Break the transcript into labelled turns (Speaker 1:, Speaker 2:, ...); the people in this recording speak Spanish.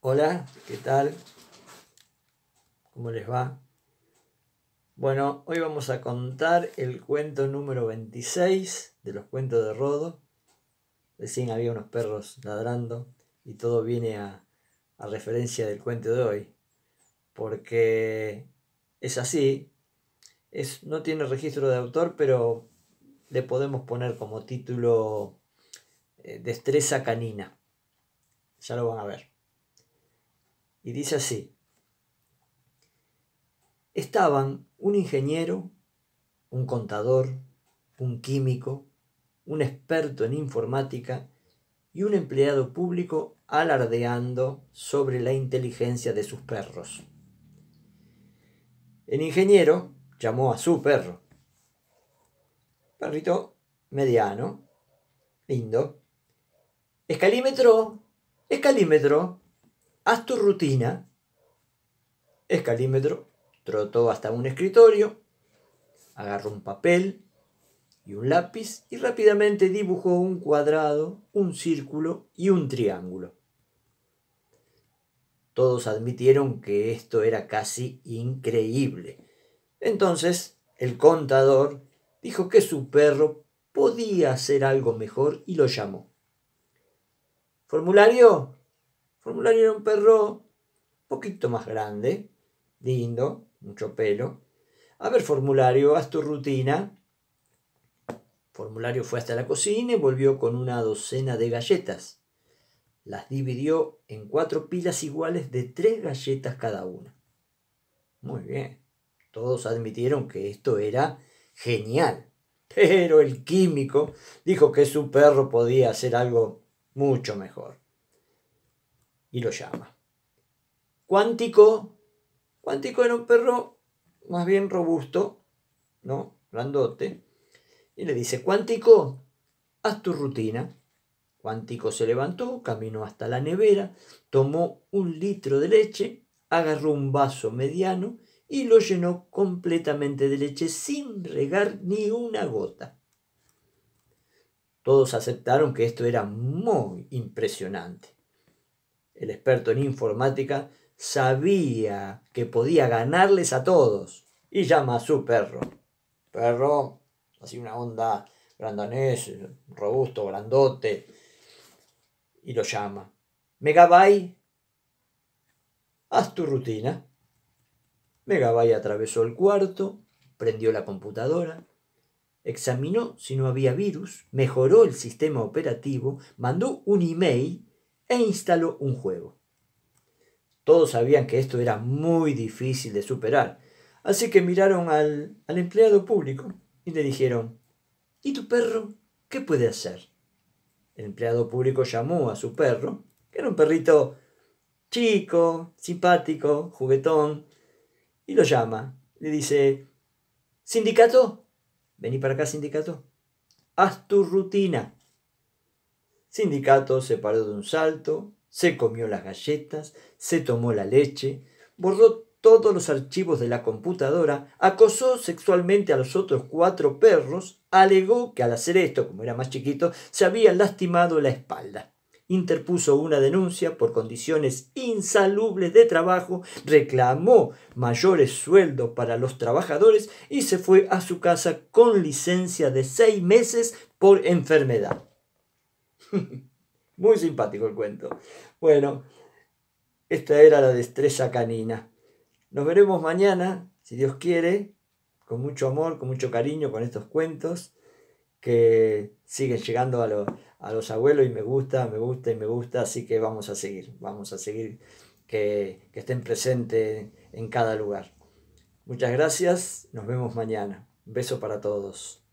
Speaker 1: Hola, ¿qué tal? ¿Cómo les va? Bueno, hoy vamos a contar el cuento número 26 de los cuentos de Rodo. Recién había unos perros ladrando y todo viene a, referencia del cuento de hoy. Porque es así, es, no tiene registro de autor, pero le podemos poner como título eh, Destreza canina. Ya lo van a ver y dice así, estaban un ingeniero, un contador, un químico, un experto en informática y un empleado público alardeando sobre la inteligencia de sus perros. El ingeniero llamó a su perro. Perrito mediano, lindo. Escalímetro, escalímetro, Haz tu rutina. Escalímetro trotó hasta un escritorio, agarró un papel y un lápiz y rápidamente dibujó un cuadrado, un círculo y un triángulo. Todos admitieron que esto era casi increíble. Entonces el contador dijo que su perro podía hacer algo mejor y lo llamó. Formulario, Formulario era un perro poquito más grande, lindo, mucho pelo. A ver, formulario, haz tu rutina. Formulario fue hasta la cocina y volvió con una docena de galletas. Las dividió en cuatro pilas iguales de tres galletas cada una. Muy bien. Todos admitieron que esto era genial. Pero el químico dijo que su perro podía hacer algo mucho mejor y lo llama. Cuántico, cuántico era un perro más bien robusto, ¿no? Grandote. Y le dice, cuántico, haz tu rutina. Cuántico se levantó, caminó hasta la nevera, tomó un litro de leche, agarró un vaso mediano y lo llenó completamente de leche sin regar ni una gota. Todos aceptaron que esto era muy impresionante el experto en informática, sabía que podía ganarles a todos y llama a su perro. Perro, así una onda grandanés, robusto, grandote, y lo llama. Megabyte, haz tu rutina. Megabyte atravesó el cuarto, prendió la computadora, examinó si no había virus, mejoró el sistema operativo, mandó un email e instaló un juego. Todos sabían que esto era muy difícil de superar, así que miraron al, empleado público y le dijeron, ¿y tu perro qué puede hacer? El empleado público llamó a su perro, que era un perrito chico, simpático, juguetón, y lo llama. Le dice, Sindicato, vení para acá, sindicato, haz tu rutina. Sindicato se paró de un salto, se comió las galletas, se tomó la leche, borró todos los archivos de la computadora, acosó sexualmente a los otros cuatro perros, alegó que al hacer esto, como era más chiquito, se había lastimado la espalda. Interpuso una denuncia por condiciones insalubles de trabajo, reclamó mayores sueldos para los trabajadores y se fue a su casa con licencia de seis meses por enfermedad. Muy simpático el cuento. Bueno, esta era la destreza canina. Nos veremos mañana, si Dios quiere, con mucho amor, con mucho cariño, con estos cuentos que siguen llegando a, los abuelos y me gusta, me gusta y me gusta, así que vamos a seguir, vamos a seguir que, estén presentes en cada lugar. Muchas gracias, nos vemos mañana. beso para todos.